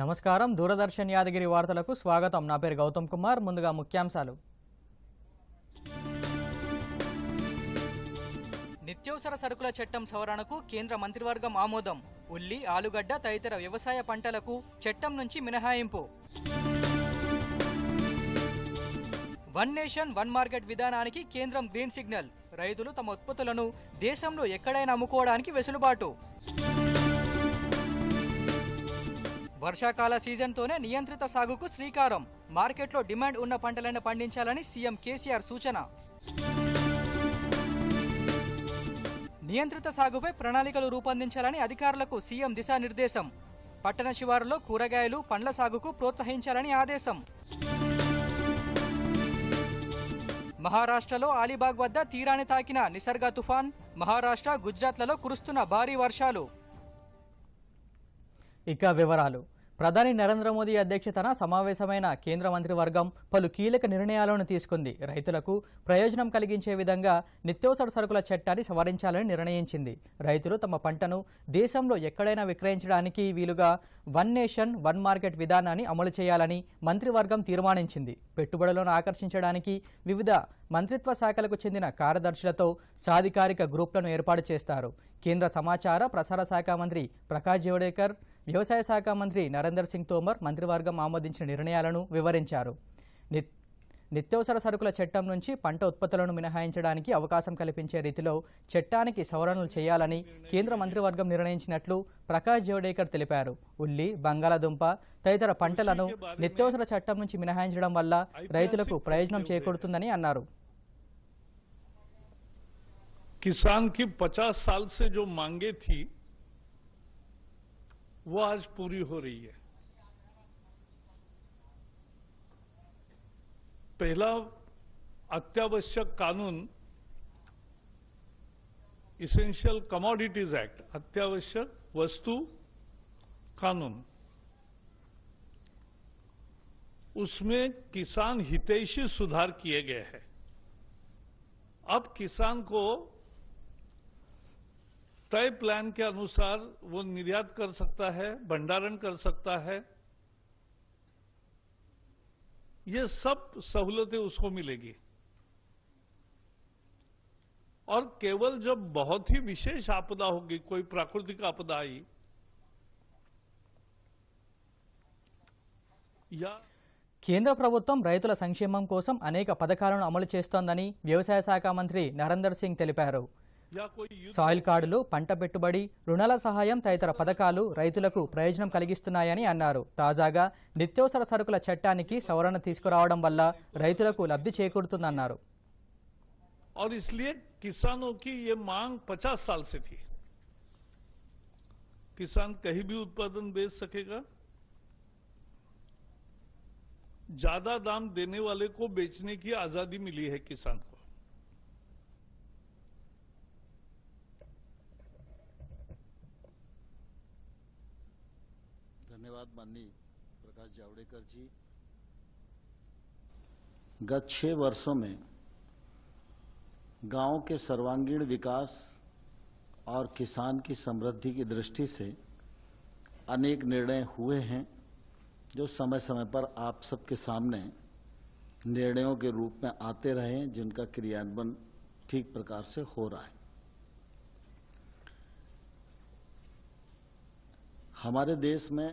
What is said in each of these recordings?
నమస్కారం దూరదర్శన్ యాదగిరి వార్తలకు స్వాగతం నా పేరు గౌతమ్ కుమార్ ముందుగా ముఖ్యాంశాలు నిత్యవసర సరుకుల చట్టం సవరణకు కేంద్ర మంత్రివర్గం ఆమోదం ఉల్లి ఆలుగడ్డ తదితర వ్యవసాయ పంటలకు చట్టం నుంచి మినహాయింపు వన్ నేషన్ వన్ మార్కెట్ విధానానికి కేంద్రం గ్రీన్ సిగ్నల్ రైతులు తమ ఉత్పత్తులను దేశంలో ఎక్కడైనా అమ్ముకోవడానికి వెసులుబాటు వర్షాకాల సీజన్తోనే నియంత్రిత సాగుకు శ్రీకారం మార్కెట్లో డిమాండ్ ఉన్న పంటలను పండించాలని సీఎం కేసీఆర్ సూచన నియంత్రిత సాగుపై ప్రణాళికలు రూపొందించాలని అధికారులకు సీఎం దిశానిర్దేశం పట్టణ శివారులో కూరగాయలు పండ్ల సాగుకు ప్రోత్సహించాలని ఆదేశం మహారాష్ట్రలో అలీబాగ్ వద్ద తీరాన్ని తాకిన నిసర్గ తుఫాన్ మహారాష్ట్ర గుజరాత్లలో కురుస్తున్న భారీ వర్షాలు ఇక వివరాలు ప్రధాని నరేంద్ర మోదీ అధ్యక్షతన సమావేశమైన కేంద్ర మంత్రివర్గం పలు కీలక నిర్ణయాలను తీసుకుంది రైతులకు ప్రయోజనం కలిగించే విధంగా నిత్యవసర సరుకుల చట్టాన్ని సవరించాలని నిర్ణయించింది రైతులు తమ పంటను దేశంలో ఎక్కడైనా విక్రయించడానికి వీలుగా వన్ నేషన్ వన్ మార్కెట్ విధానాన్ని అమలు చేయాలని మంత్రివర్గం తీర్మానించింది పెట్టుబడులను ఆకర్షించడానికి వివిధ మంత్రిత్వ శాఖలకు చెందిన కార్యదర్శులతో సాధికారిక గ్రూప్లను ఏర్పాటు చేస్తారు కేంద్ర సమాచార ప్రసార శాఖ మంత్రి ప్రకాష్ జవడేకర్ వ్యవసాయ శాఖ మంత్రి నరేందర్ సింగ్ తోమర్ మంత్రివర్గం ఆమోదించిన నిర్ణయాలను వివరించారు నిత్యవసర సరుకుల చట్టం నుంచి పంట ఉత్పత్తులను మినహాయించడానికి అవకాశం కల్పించే రీతిలో చట్టానికి సవరణలు చేయాలని కేంద్ర మంత్రివర్గం నిర్ణయించినట్లు ప్రకాష్ జవడేకర్ తెలిపారు ఉల్లి బంగాళాదుంప తదితర పంటలను నిత్యవసర చట్టం నుంచి మినహాయించడం వల్ల రైతులకు ప్రయోజనం చేకూరుతుందని అన్నారు కిసాన్కి పచాస్ జో మాంగే థీ वो आज पूरी हो रही है पहला अत्यावश्यक कानून इसेंशियल कमोडिटीज एक्ट अत्यावश्यक वस्तु कानून उसमें किसान हितैषी सुधार किए गए हैं अब किसान को तय प्लान के अनुसार वो निर्यात कर सकता है भंडारण कर सकता है ये सब सहूलतें उसको मिलेगी और केवल जब बहुत ही विशेष आपदा होगी कोई प्राकृतिक आपदा आई या కేంద్ర प्रभुत्म रैत संक्षेम कोसम अनेक पधकाल अमल व्यवसाय शाखा मंत्री మంత్రి सिंग సాయిల్ కార్డులు పంట పెట్టుబడి రుణాల సహాయం తదితర పథకాలు రైతులకు ప్రయోజనం కలిగిస్తున్నాయని అన్నారు తాజాగా నిత్యవసర సరుకుల చట్టానికి సవరణ తీసుకురావడం వల్ల రైతులకు లబ్ధి చేకూరుతుందన్నారు किसान कहीं भी उत्पादन बेच सकेगा ज्यादा दाम देने वाले को बेचने की आजादी मिली है किसान को धन्यवाद माननीय प्रकाश जावड़ेकर जी गत छह वर्षों में गांव के सर्वांगीण विकास और किसान की समृद्धि की दृष्टि से अनेक निर्णय हुए हैं जो समय समय पर आप सबके सामने निर्णयों के रूप में आते रहे हैं जिनका क्रियान्वयन ठीक प्रकार से हो रहा है हमारे देश में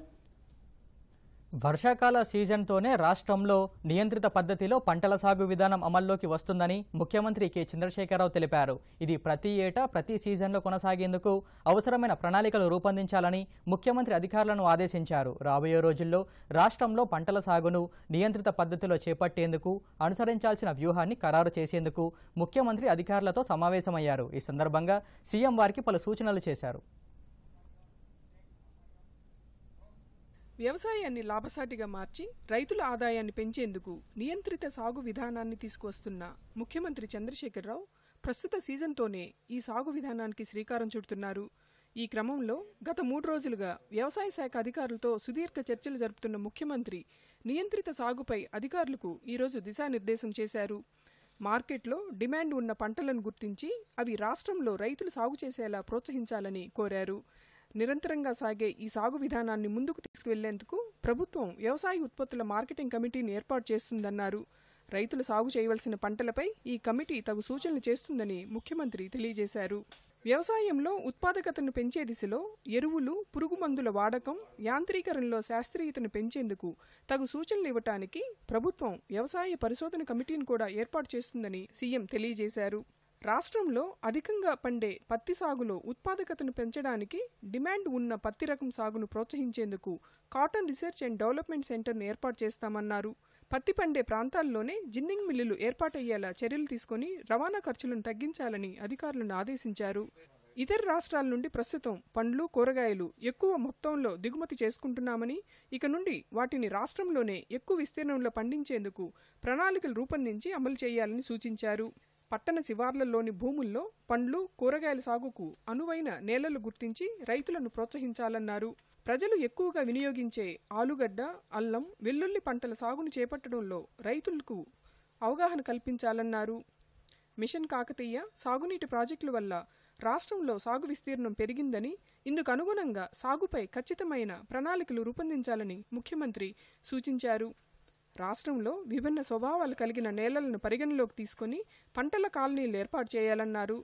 వర్షాకాల సీజన్తోనే రాష్ట్రంలో నియంత్రిత పద్ధతిలో పంటల సాగు విధానం అమల్లోకి వస్తుందని ముఖ్యమంత్రి కె చంద్రశేఖరరావు తెలిపారు ఇది ప్రతి ఏటా ప్రతి సీజన్లో కొనసాగేందుకు అవసరమైన ప్రణాళికలు రూపొందించాలని ముఖ్యమంత్రి అధికారులను ఆదేశించారు రాబోయే రోజుల్లో రాష్ట్రంలో పంటల సాగును నియంత్రిత పద్ధతిలో చేపట్టేందుకు అనుసరించాల్సిన వ్యూహాన్ని ఖరారు చేసేందుకు ముఖ్యమంత్రి అధికారులతో సమావేశమయ్యారు ఈ సందర్భంగా సీఎం వారికి పలు సూచనలు చేశారు వ్యవసాయాన్ని లాభసాటిగా మార్చి రైతుల ఆదాయాన్ని పెంచేందుకు నియంత్రిత సాగు విధానాన్ని తీసుకువస్తున్న ముఖ్యమంత్రి చంద్రశేఖరరావు ప్రస్తుత సీజన్తోనే ఈ సాగు విధానానికి శ్రీకారం చుడుతున్నారు ఈ క్రమంలో గత మూడు రోజులుగా వ్యవసాయ శాఖ అధికారులతో సుదీర్ఘ చర్చలు జరుపుతున్న ముఖ్యమంత్రి నియంత్రిత సాగుపై అధికారులకు ఈరోజు దిశానిర్దేశం చేశారు మార్కెట్లో డిమాండ్ ఉన్న పంటలను గుర్తించి అవి రాష్ట్రంలో రైతులు సాగు చేసేలా ప్రోత్సహించాలని కోరారు నిరంతరంగా సాగే ఈ సాగు విధానాన్ని ముందుకు తీసుకువెళ్లేందుకు ప్రభుత్వం వ్యవసాయ ఉత్పత్తుల మార్కెటింగ్ కమిటీని ఏర్పాటు చేస్తుందన్నారు రైతులు సాగు చేయవలసిన పంటలపై ఈ కమిటీ తగు సూచనలు చేస్తుందని ముఖ్యమంత్రి తెలియజేశారు వ్యవసాయంలో ఉత్పాదకతను పెంచే దిశలో ఎరువులు పురుగుమందుల వాడకం యాంత్రీకరణలో శాస్త్రీయతను పెంచేందుకు తగు సూచనలు ఇవ్వటానికి ప్రభుత్వం వ్యవసాయ పరిశోధన కమిటీని కూడా ఏర్పాటు చేస్తుందని సీఎం తెలియజేశారు రాష్ట్రంలో అధికంగా పండే పత్తి సాగులో ఉత్పాదకతను పెంచడానికి డిమాండ్ ఉన్న పత్తి రకం సాగును ప్రోత్సహించేందుకు కాటన్ రీసెర్చ్ అండ్ డెవలప్మెంట్ సెంటర్ను ఏర్పాటు చేస్తామన్నారు పత్తి పండే ప్రాంతాల్లోనే జిన్నింగ్ మిల్లులు ఏర్పాటయ్యేలా చర్యలు తీసుకుని రవాణా ఖర్చులను తగ్గించాలని అధికారులను ఆదేశించారు ఇతర రాష్ట్రాల నుండి ప్రస్తుతం పండ్లు కూరగాయలు ఎక్కువ మొత్తంలో దిగుమతి చేసుకుంటున్నామని ఇక నుండి వాటిని రాష్ట్రంలోనే ఎక్కువ విస్తీర్ణంలో పండించేందుకు ప్రణాళికలు రూపొందించి అమలు చేయాలని సూచించారు పట్టణ శివార్లలోని భూముల్లో పండ్లు కూరగాయల సాగుకు అనువైన నేలలు గుర్తించి రైతులను ప్రోత్సహించాలన్నారు ప్రజలు ఎక్కువగా వినియోగించే ఆలుగడ్డ అల్లం వెల్లుల్లి పంటల సాగును చేపట్టడంలో రైతులకు అవగాహన కల్పించాలన్నారు మిషన్ కాకతీయ సాగునీటి ప్రాజెక్టుల వల్ల రాష్ట్రంలో సాగు విస్తీర్ణం పెరిగిందని ఇందుకు అనుగుణంగా సాగుపై ఖచ్చితమైన ప్రణాళికలు రూపొందించాలని ముఖ్యమంత్రి సూచించారు రాష్ట్రంలో విభిన్న స్వభావాలు కలిగిన నేలలను పరిగణలోకి తీసుకుని పంటల కాలనీలు ఏర్పాటు చేయాలన్నారు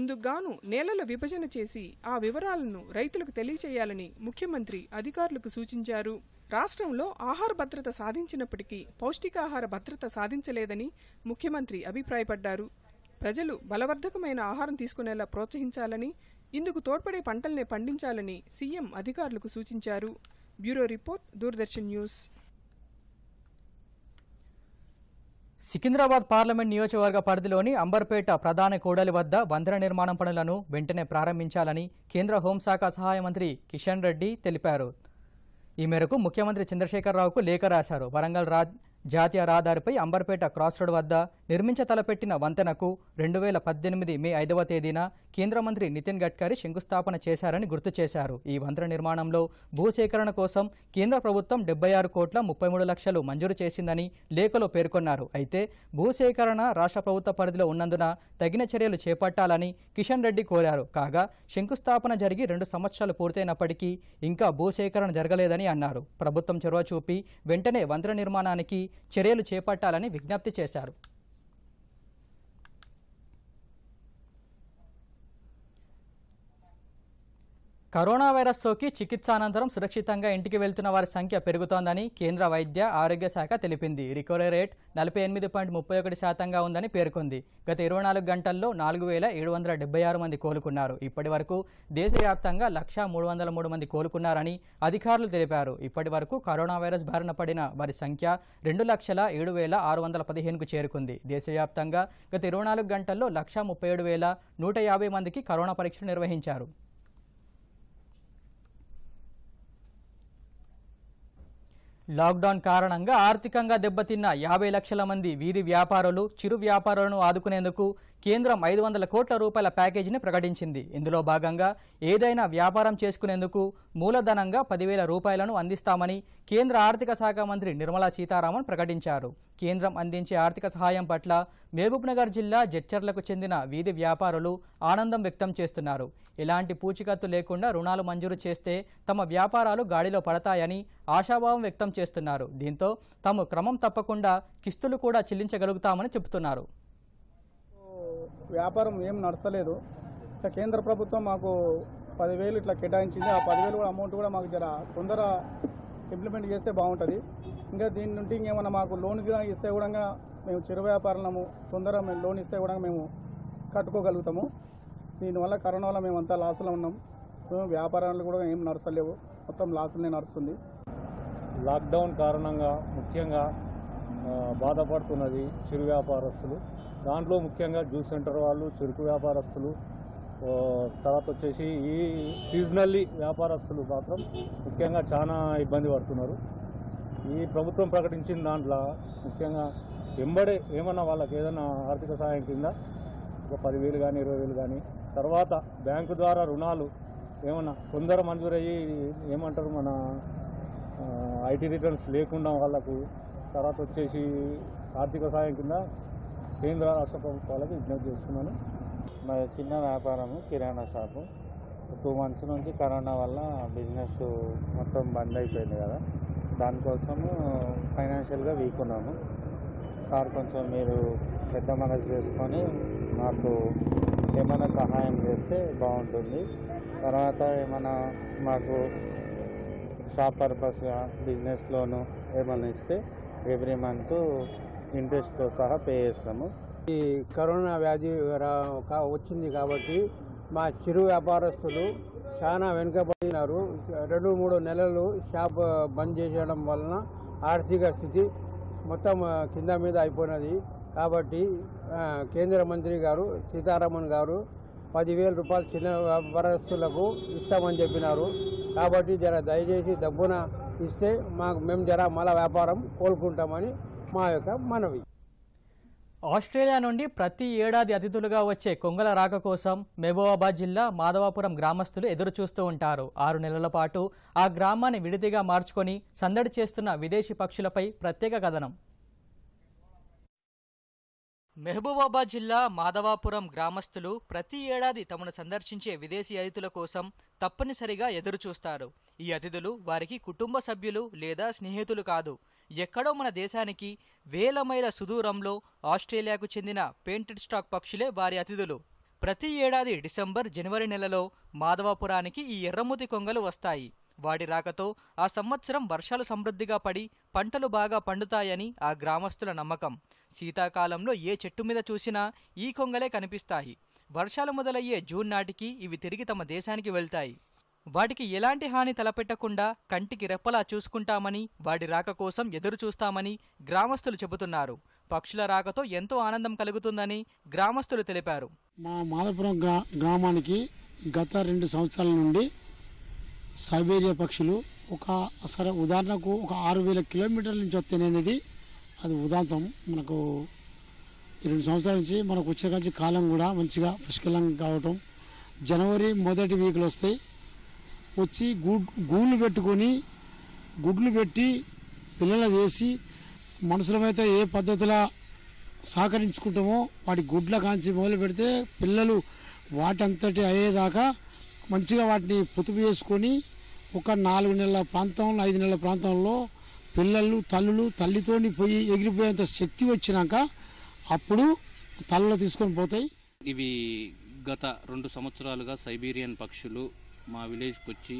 ఇందుకుగాను నేలల విభజన చేసి ఆ వివరాలను రైతులకు తెలియచేయాలని ముఖ్యమంత్రి అధికారులకు సూచించారు రాష్ట్రంలో ఆహార భద్రత సాధించినప్పటికీ పౌష్టికాహార భద్రత సాధించలేదని ముఖ్యమంత్రి అభిప్రాయపడ్డారు ప్రజలు బలవర్ధకమైన ఆహారం తీసుకునేలా ప్రోత్సహించాలని ఇందుకు తోడ్పడే పంటల్నే పండించాలని సీఎం అధికారులకు సూచించారు bureau report Doordarshan news Secunderabad parliament నియోజకవర్గ పరిధిలోని అంబర్పేట ప్రధాన కోడలి వద్ద వంతెన నిర్మాణం పనులను వెంటనే ప్రారంభించాలని కేంద్ర హోంశాఖ సహాయ మంత్రి కిషన్ రెడ్డి తెలిపారు ఈ మేరకు ముఖ్యమంత్రి చంద్రశేఖరరావుకు లేఖ రాశారు వరంగల్ రాజ్ జాతీయ రహదారిపై అంబర్పేట క్రాస్ రోడ్ వద్ద నిర్మించ తలపెట్టిన వంతెనకు రెండు వేల పద్దెనిమిది మే ఐదవ తేదీన కేంద్ర మంత్రి నితిన్ గడ్కరీ శంకుస్థాపన చేశారని గుర్తు చేశారు ఈ వంతెన నిర్మాణంలో భూసేకరణ కోసం కేంద్ర ప్రభుత్వం డెబ్బై ఆరు కోట్ల ముప్పై మూడు లక్షలు మంజూరు చేసిందని లేఖలో పేర్కొన్నారు అయితే భూసేకరణ రాష్ట్ర ప్రభుత్వ పరిధిలో ఉన్నందున తగిన చర్యలు చేపట్టాలని కిషన్ రెడ్డి కోరారు కాగా శంకుస్థాపన జరిగి రెండు సంవత్సరాలు పూర్తయినప్పటికీ ఇంకా భూసేకరణ జరగలేదని అన్నారు ప్రభుత్వం చొరవ చూపి వెంటనే వంతెన నిర్మాణానికి చర్యలు చేపట్టాలని విజ్ఞప్తి చేశారు కరోనా వైరస్ సోకి చికిత్స అనంతరం సురక్షితంగా ఇంటికి వెళ్తున్న వారి సంఖ్య పెరుగుతోందని కేంద్ర వైద్య ఆరోగ్య శాఖ తెలిపింది రికవరీ రేట్ నలభై ఎనిమిది పాయింట్ ముప్పై ఒకటి శాతంగా ఉందని పేర్కొంది గత ఇరవై నాలుగు గంటల్లో నాలుగు వేల ఏడు వందల డెబ్బై ఆరు మంది కోలుకున్నారు ఇప్పటి వరకు దేశవ్యాప్తంగా లక్ష మూడు వందల మూడు మంది కోలుకున్నారని అధికారులు తెలిపారు ఇప్పటి వరకు కరోనా వైరస్ బారిన పడిన వారి సంఖ్య రెండు లక్షల ఏడు వేల ఆరు వందల పదిహేనుకు చేరుకుంది దేశవ్యాప్తంగా గత ఇరవై నాలుగు గంటల్లో లక్ష ముప్పై ఏడు వేల నూట యాభై మందికి కరోనా పరీక్షలు నిర్వహించారు లాక్డౌన్ కారణంగా ఆర్థికంగా దెబ్బతిన్న యాభై లక్షల మంది వీధి వ్యాపారులు చిరు వ్యాపారులను ఆదుకునేందుకు కేంద్రం ఐదు వందల కోట్ల రూపాయల ప్యాకేజీని ప్రకటించింది ఇందులో భాగంగా ఏదైనా వ్యాపారం చేసుకునేందుకు మూలధనంగా పదివేల రూపాయలను అందిస్తామని కేంద్ర ఆర్థిక శాఖ మంత్రి నిర్మలా సీతారామన్ ప్రకటించారు కేంద్రం అందించే ఆర్థిక సహాయం పట్ల మహబూబ్నగర్ జిల్లా జడ్చర్లకు చెందిన వీధి వ్యాపారులు ఆనందం వ్యక్తం చేస్తున్నారు ఎలాంటి పూచికత్తు లేకుండా రుణాలు మంజూరు చేస్తే తమ వ్యాపారాలు గాడిలో పడతాయని ఆశాభావం వ్యక్తం చేస్తున్నారు దీంతో తమ క్రమం తప్పకుండా కిస్తులు కూడా చెల్లించగలుగుతామని చెబుతున్నారు వ్యాపారం ఏం నడచలేదు ఇట్లా కేంద్ర ప్రభుత్వం మాకు పదివేలు ఇట్లా కేటాయించింది ఆ పదివేలు కూడా అమౌంట్ కూడా మాకు జర తొందర ఇంప్లిమెంట్ చేస్తే బాగుంటుంది ఇంకా దీని నుండి ఇంకేమైనా మాకు లోన్ ఇస్తే కూడా మేము చిరు వ్యాపారంలో తొందర మేము లోన్ ఇస్తే కూడా మేము కట్టుకోగలుగుతాము దీనివల్ల కరోనా వల్ల మేమంతా లాస్లో ఉన్నాం వ్యాపారాలు కూడా ఏం నడచలేవు మొత్తం లాస్లోనే నడుస్తుంది లాక్డౌన్ కారణంగా ముఖ్యంగా బాధపడుతున్నది చిరు వ్యాపారస్తులు దాంట్లో ముఖ్యంగా జ్యూస్ సెంటర్ వాళ్ళు చెరుకు వ్యాపారస్తులు తర్వాత వచ్చేసి ఈ సీజనల్లీ వ్యాపారస్తులు మాత్రం ముఖ్యంగా చాలా ఇబ్బంది పడుతున్నారు ఈ ప్రభుత్వం ప్రకటించిన దాంట్లో ముఖ్యంగా వెంబడే ఏమన్నా వాళ్ళకి ఏదైనా ఆర్థిక సహాయం కింద ఒక పదివేలు కానీ ఇరవై వేలు కానీ తర్వాత బ్యాంకు ద్వారా రుణాలు ఏమన్నా కొందరు మంజూరయ్యి ఏమంటారు మన ఐటీ రిటర్న్స్ లేకుండా వాళ్ళకు తర్వాత వచ్చేసి ఆర్థిక సహాయం కింద కేంద్ర రాష్ట్ర ప్రభుత్వాలకు విజ్ఞప్తి చేస్తున్నాను మా చిన్న వ్యాపారము కిరాణా షాపు టూ మంత్స్ నుంచి కరోనా వల్ల బిజినెస్ మొత్తం బంద్ అయిపోయింది కదా దానికోసము ఫైనాన్షియల్గా వీక్ ఉన్నాము సార్ కొంచెం మీరు పెద్ద మనసు చేసుకొని నాకు ఏమైనా సహాయం చేస్తే బాగుంటుంది తర్వాత ఏమైనా మాకు షాప్ పర్పస్గా బిజినెస్ లోను ఏమైనా ఇస్తే ఎవ్రీ మంత్ ఇంట్రెస్ట్తో సహా పే చేస్తాము ఈ కరోనా వ్యాధి వచ్చింది కాబట్టి మా చిరు వ్యాపారస్తులు చాలా వెనుకబడినారు రెండు మూడు నెలలు షాప్ బంద్ చేసేయడం వలన ఆర్థిక స్థితి మొత్తం కింద మీద అయిపోయినది కాబట్టి కేంద్ర మంత్రి గారు సీతారామన్ గారు పదివేల రూపాయలు చిన్న వ్యాపారస్తులకు ఇస్తామని చెప్పినారు కాబట్టి జర దయచేసి డబ్బున ఇస్తే మాకు మేము జర మళ్ళా వ్యాపారం కోలుకుంటామని మా యొక్క మనవి ఆస్ట్రేలియా నుండి ప్రతి ఏడాది అతిథులుగా వచ్చే కొంగల రాక కోసం మెహబూబాబాద్ జిల్లా మాధవాపురం గ్రామస్తులు ఎదురు చూస్తూ ఉంటారు ఆరు నెలల పాటు ఆ గ్రామాన్ని విడిదిగా మార్చుకొని సందడి చేస్తున్న విదేశీ పక్షులపై ప్రత్యేక కథనం మెహబూబాబాద్ జిల్లా మాధవాపురం గ్రామస్తులు ప్రతి ఏడాది తమను సందర్శించే విదేశీ అతిథుల కోసం తప్పనిసరిగా ఎదురుచూస్తారు ఈ అతిథులు వారికి కుటుంబ సభ్యులు లేదా స్నేహితులు కాదు ఎక్కడో మన దేశానికి వేల మైల సుదూరంలో ఆస్ట్రేలియాకు చెందిన పెయింటెడ్ స్టాక్ పక్షులే వారి అతిథులు ప్రతి ఏడాది డిసెంబర్ జనవరి నెలలో మాధవాపురానికి ఈ ఎర్రమూతి కొంగలు వస్తాయి వాటి రాకతో ఆ సంవత్సరం వర్షాలు సమృద్ధిగా పడి పంటలు బాగా పండుతాయని ఆ గ్రామస్తుల నమ్మకం శీతాకాలంలో ఏ చెట్టు మీద చూసినా ఈ కొంగలే కనిపిస్తాయి వర్షాలు మొదలయ్యే జూన్ నాటికి ఇవి తిరిగి తమ దేశానికి వెళ్తాయి వాటికి ఎలాంటి హాని తలపెట్టకుండా కంటికి రెప్పలా చూసుకుంటామని వాటి రాక కోసం ఎదురు చూస్తామని గ్రామస్తులు చెబుతున్నారు పక్షుల రాకతో ఎంతో ఆనందం కలుగుతుందని గ్రామస్తులు తెలిపారు మా మాధపురం గ్రామానికి గత రెండు సంవత్సరాల నుండి సైబీరియ పక్షులు ఒక సరే ఉదాహరణకు ఒక ఆరు వేల కిలోమీటర్ల నుంచి వస్తేనేది అది ఉదాంతం మనకు రెండు సంవత్సరాల నుంచి మనకు వచ్చే కాలం కూడా మంచిగా పుష్కలంగా కావటం జనవరి మొదటి వీక్లు వస్తాయి వచ్చి గూళ్ళు పెట్టుకొని గుడ్లు పెట్టి పిల్లలు చేసి మనుషులమైతే ఏ పద్ధతిలో సహకరించుకుంటామో వాటి గుడ్ల కాంచి మొదలు పెడితే పిల్లలు వాటంతటి అయ్యేదాకా మంచిగా వాటిని పొదుపు చేసుకొని ఒక నాలుగు నెలల ప్రాంతంలో ఐదు నెలల ప్రాంతంలో పిల్లలు తల్లులు తల్లితోని పోయి ఎగిరిపోయేంత శక్తి వచ్చినాక అప్పుడు తల్లలో తీసుకొని పోతాయి ఇవి గత రెండు సంవత్సరాలుగా సైబీరియన్ పక్షులు మా విలేజ్కి వచ్చి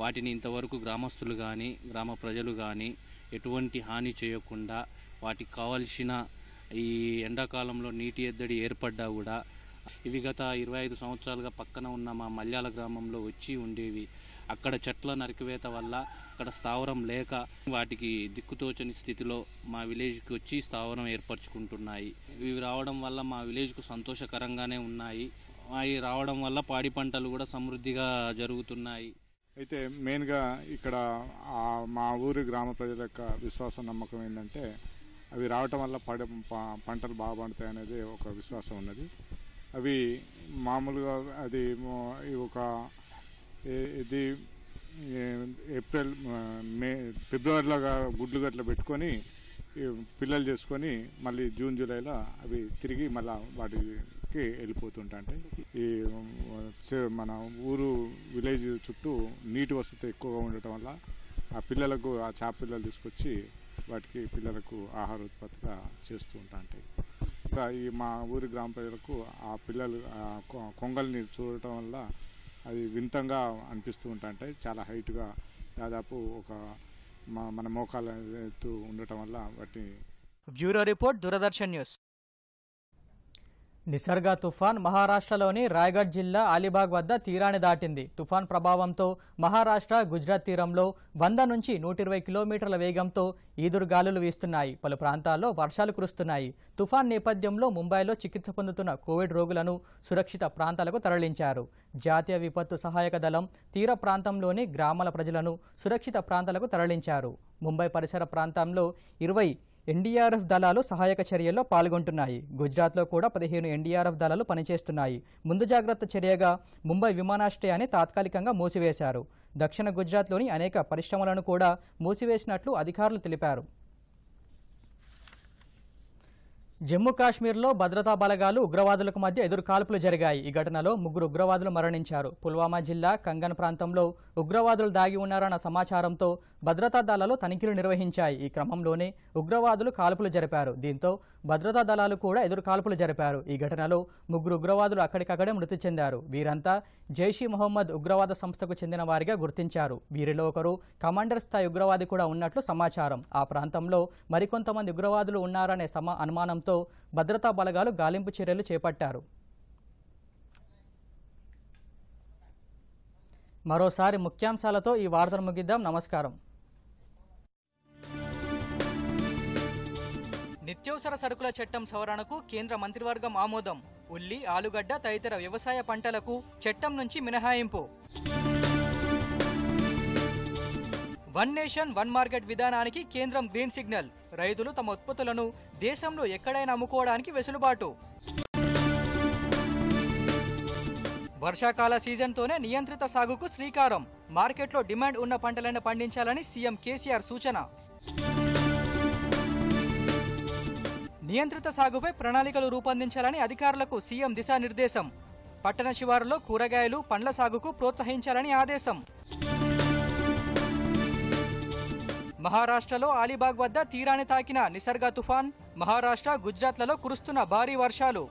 వాటిని ఇంతవరకు గ్రామస్తులు కానీ గ్రామ ప్రజలు కానీ ఎటువంటి హాని చేయకుండా వాటికి కావలసిన ఈ ఎండాకాలంలో నీటి ఎద్దడి ఏర్పడ్డా కూడా ఇవి గత ఇరవై ఐదు సంవత్సరాలుగా పక్కన ఉన్న మా మల్యాల గ్రామంలో వచ్చి ఉండేవి అక్కడ చెట్ల నరికివేత వల్ల అక్కడ స్థావరం లేక వాటికి దిక్కుతోచని స్థితిలో మా విలేజ్కి వచ్చి స్థావరం ఏర్పరచుకుంటున్నాయి ఇవి రావడం వల్ల మా విలేజ్కు సంతోషకరంగానే ఉన్నాయి అవి రావడం వల్ల పాడి పంటలు కూడా సమృద్ధిగా జరుగుతున్నాయి అయితే మెయిన్గా ఇక్కడ మా ఊరి గ్రామ ప్రజల యొక్క విశ్వాస నమ్మకం ఏంటంటే అవి రావటం వల్ల పడ పంటలు బాగా పండుతాయి అనేది ఒక విశ్వాసం ఉన్నది అవి మామూలుగా అది ఒక ఇది ఏప్రిల్ మే ఫిబ్రవరిలో గుడ్లు గట్ల పెట్టుకొని పిల్లలు చేసుకొని మళ్ళీ జూన్ జూలైలో అవి తిరిగి మళ్ళీ వాటి దగ్గరికి వెళ్ళిపోతుంటా అంటే ఈ మన ఊరు విలేజ్ చుట్టూ నీటి వసతి ఎక్కువగా ఉండటం వల్ల ఆ పిల్లలకు ఆ చేప పిల్లలు తీసుకొచ్చి వాటికి పిల్లలకు ఆహార ఉత్పత్తిగా చేస్తూ ఉంటా ఇంకా ఈ మా ఊరి గ్రామ ప్రజలకు ఆ పిల్లలు కొంగల్ని చూడటం వల్ల అది వింతంగా అనిపిస్తూ ఉంటా అంటే చాలా హైట్గా దాదాపు ఒక మన మోకాలు ఉండటం వల్ల వాటిని bureau report Doordarshan news Nisarga తుఫాన్ మహారాష్ట్రలోని రాయగఢ్ జిల్లా అలీబాగ్ వద్ద తీరాన్ని దాటింది తుఫాన్ ప్రభావంతో మహారాష్ట్ర గుజరాత్ తీరంలో వంద నుంచి నూట ఇరవై కిలోమీటర్ల వేగంతో ఈదురుగాలులు వీస్తున్నాయి పలు ప్రాంతాల్లో వర్షాలు కురుస్తున్నాయి తుఫాన్ నేపథ్యంలో ముంబైలో చికిత్స పొందుతున్న కోవిడ్ రోగులను సురక్షిత ప్రాంతాలకు తరలించారు జాతీయ విపత్తు సహాయక దళం తీర ప్రాంతంలోని గ్రామాల ప్రజలను సురక్షిత ప్రాంతాలకు తరలించారు ముంబై పరిసర ప్రాంతంలో ఇరవై ఎన్డీఆర్ఎఫ్ దళాలు సహాయక చర్యల్లో పాల్గొంటున్నాయి గుజరాత్లో కూడా పదిహేను ఎన్డీఆర్ఎఫ్ దళాలు పనిచేస్తున్నాయి ముందు జాగ్రత్త చర్యగా ముంబై విమానాశ్రయాన్ని తాత్కాలికంగా మూసివేశారు దక్షిణ గుజరాత్లోని అనేక పరిశ్రమలను కూడా మూసివేసినట్లు అధికారులు తెలిపారు జమ్మూ కాశ్మీర్లో భద్రతా బలగాలు ఉగ్రవాదులకు మధ్య ఎదురు కాల్పులు జరిగాయి ఈ ఘటనలో ముగ్గురు ఉగ్రవాదులు మరణించారు పుల్వామా జిల్లా కంగన్ ప్రాంతంలో ఉగ్రవాదులు దాగి ఉన్నారన్న సమాచారంతో భద్రతా దళాలు తనిఖీలు నిర్వహించాయి ఈ క్రమంలోనే ఉగ్రవాదులు కాల్పులు జరిపారు దీంతో భద్రతా దళాలు కూడా ఎదురు కాల్పులు జరిపారు ఈ ఘటనలో ముగ్గురు ఉగ్రవాదులు అక్కడికక్కడే మృతి చెందారు వీరంతా జైషీ మొహమ్మద్ ఉగ్రవాద సంస్థకు చెందిన వారిగా గుర్తించారు వీరిలో ఒకరు కమాండర్ స్థాయి ఉగ్రవాది కూడా ఉన్నట్లు సమాచారం ఆ ప్రాంతంలో మరికొంతమంది ఉగ్రవాదులు ఉన్నారనే సమా అనుమానంతో సహాయంతో భద్రతా బలగాలు గాలింపు చర్యలు చేపట్టారు మరోసారి ముఖ్యాంశాలతో ఈ వార్తను ముగిద్దాం నమస్కారం నిత్యవసర సరుకుల చట్టం సవరణకు కేంద్ర మంత్రివర్గం ఆమోదం ఉల్లి ఆలుగడ్డ తదితర వ్యవసాయ పంటలకు చట్టం నుంచి మినహాయింపు వన్ నేషన్ వన్ మార్కెట్ విధానానికి కేంద్రం గ్రీన్ సిగ్నల్ రైతులు తమ ఉత్పత్తులను దేశంలో ఎక్కడైనా అమ్ముకోవడానికి వెసులుబాటు వర్షాకాల సీజన్తోనే నియంత్రిత సాగుకు శ్రీకారం మార్కెట్లో డిమాండ్ ఉన్న పంటలను పండించాలని సీఎం కేసీఆర్ సూచన నియంత్రిత సాగుపై ప్రణాళికలు రూపొందించాలని అధికారులకు సీఎం దిశానిర్దేశం పట్టణ శివారులో కూరగాయలు పండ్ల సాగుకు ప్రోత్సహించాలని ఆదేశం మహారాష్ట్రలో అలీబాగ్ వద్ద తీరాన్ని తాకిన నిసర్గ తుఫాన్ మహారాష్ట్ర గుజరాత్లలో కురుస్తున్న భారీ వర్షాలు